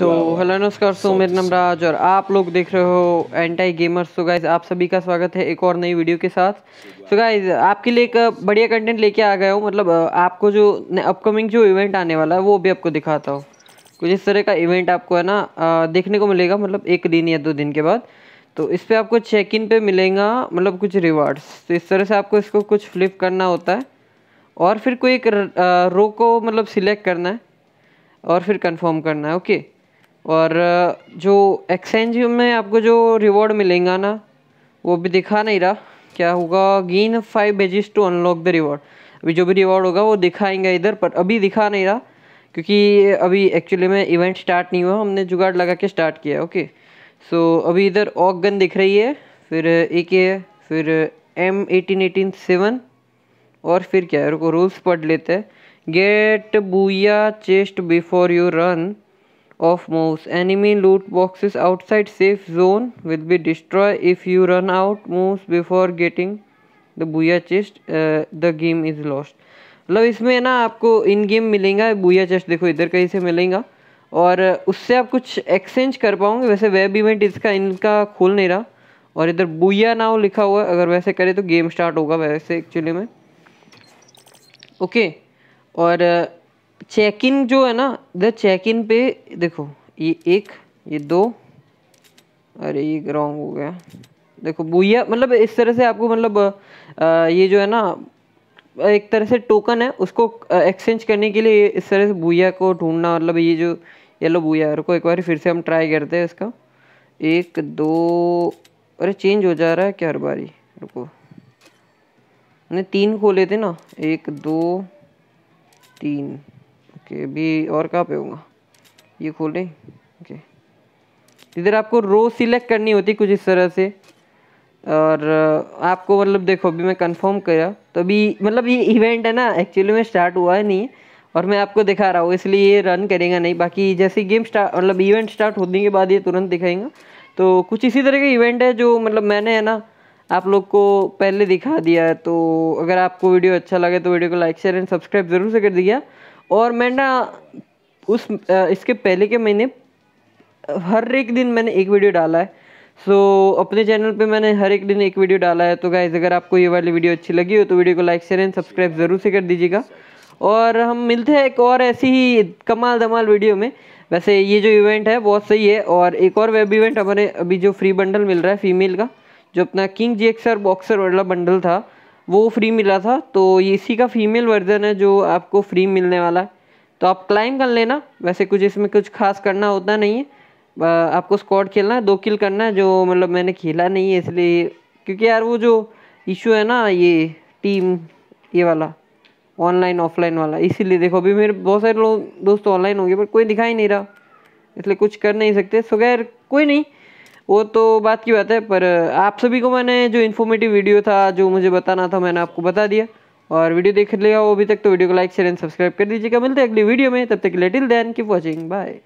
तो हेलो नमस्कार सो मेरे नाम राज और आप लोग देख रहे हो एंटाई गेमर्स तो गाइज आप सभी का स्वागत है एक और नई वीडियो के साथ सो गाइज आपके लिए एक बढ़िया कंटेंट लेके आ गया हूँ मतलब आपको जो अपकमिंग जो इवेंट आने वाला है वो भी आपको दिखाता हूँ कुछ इस तरह का इवेंट आपको है ना देखने को मिलेगा मतलब एक दिन या दो दिन के बाद तो इस पर आपको चेक इन पे मिलेगा मतलब कुछ रिवार्ड्स तो इस तरह से आपको इसको कुछ फ्लिप करना होता है और फिर कोई एक रो को मतलब सिलेक्ट करना है और फिर कंफर्म करना है ओके और जो एक्सचेंज में आपको जो रिवॉर्ड मिलेगा ना वो भी दिखा नहीं रहा क्या होगा gain five badges to unlock the reward अभी जो भी रिवॉर्ड होगा वो दिखाएंगे इधर पर अभी दिखा नहीं रहा क्योंकि अभी एक्चुअली में इवेंट स्टार्ट नहीं हुआ हमने जुगाड़ लगा के स्टार्ट किया ओके सो so, अभी इधर ऑक गन दिख रही है फिर ए के है फिर एम एटीन एटीन सेवन और फिर क्या है रुको रूल्स पढ़ लेते हैं get Booyah chest before you run of moves enemy loot boxes outside safe zone with be destroy if you run out moves before getting the Booyah chest the game is lost मतलब इसमें ना आपको इन game मिलेगा बुया chest देखो इधर कहीं से मिलेगा और uh, उससे आप कुछ एक्सचेंज कर पाओगे वैसे वेब इवेंट इसका इनका खोल नहीं रहा और इधर बुया नाव लिखा हुआ है अगर वैसे करें तो गेम स्टार्ट होगा वैसे एक्चुअली में ओके okay. और चेक इन जो है ना इधर चेक इन पे देखो ये एक ये दो अरे ये रॉन्ग हो गया देखो भूया मतलब इस तरह से आपको मतलब ये जो है ना एक तरह से टोकन है उसको एक्सचेंज करने के लिए इस तरह से भूया को ढूंढना मतलब ये जो येलो भूया को एक बार फिर से हम ट्राई करते हैं इसका एक दो अरे चेंज हो जा रहा है क्या हर बारी रुको नहीं तीन खोले थे ना एक दो तीन ओके अभी और कहाँ पे होगा ये खोलें ओके इधर आपको रो सिलेक्ट करनी होती कुछ इस तरह से और आपको मतलब देखो अभी मैं कंफर्म करा तो अभी मतलब ये इवेंट है ना एक्चुअली में स्टार्ट हुआ है नहीं और मैं आपको दिखा रहा हूँ इसलिए ये रन करेगा नहीं बाकी जैसे गेम स्टार्ट मतलब इवेंट स्टार्ट होने के बाद ये तुरंत दिखाएंगा तो कुछ इसी तरह का इवेंट है जो मतलब मैंने है ना आप लोग को पहले दिखा दिया है तो अगर आपको वीडियो अच्छा लगे तो वीडियो को लाइक शेयर एंड सब्सक्राइब ज़रूर से कर दिया और मैं ना उस इसके पहले के महीने हर एक दिन मैंने एक वीडियो डाला है सो so, अपने चैनल पे मैंने हर एक दिन एक वीडियो डाला है तो गाइज़ अगर आपको ये वाली वीडियो अच्छी लगी हो तो वीडियो को लाइक शेयर एंड सब्सक्राइब ज़रूर से कर दीजिएगा और हम मिलते हैं एक और ऐसी ही कमाल धमाल वीडियो में वैसे ये जो इवेंट है बहुत सही है और एक और वेब इवेंट हमारे अभी जो फ्री बंडल मिल रहा है फीमेल का जो अपना किंग जी एक्सर बॉक्सर वाला बंडल था वो फ्री मिला था तो ये इसी का फीमेल वर्जन है जो आपको फ्री मिलने वाला है तो आप क्लाइम कर लेना वैसे कुछ इसमें कुछ खास करना होता नहीं है आपको स्कॉड खेलना है दो किल करना है जो मतलब मैंने खेला नहीं है इसलिए क्योंकि यार वो जो इशू है ना ये टीम ये वाला ऑनलाइन ऑफलाइन वाला इसीलिए देखो अभी मेरे बहुत सारे लोग दोस्त ऑनलाइन होंगे पर कोई दिखाई नहीं रहा इसलिए कुछ कर नहीं सकते सो गैर कोई नहीं वो तो बात की बात है पर आप सभी को मैंने जो इन्फॉर्मेटिव वीडियो था जो मुझे बताना था मैंने आपको बता दिया और वीडियो देख लिया हो अभी तक तो वीडियो को लाइक शेयर एंड सब्सक्राइब कर दीजिएगा मिलते हैं अगली वीडियो में तब तक till then then keep watching bye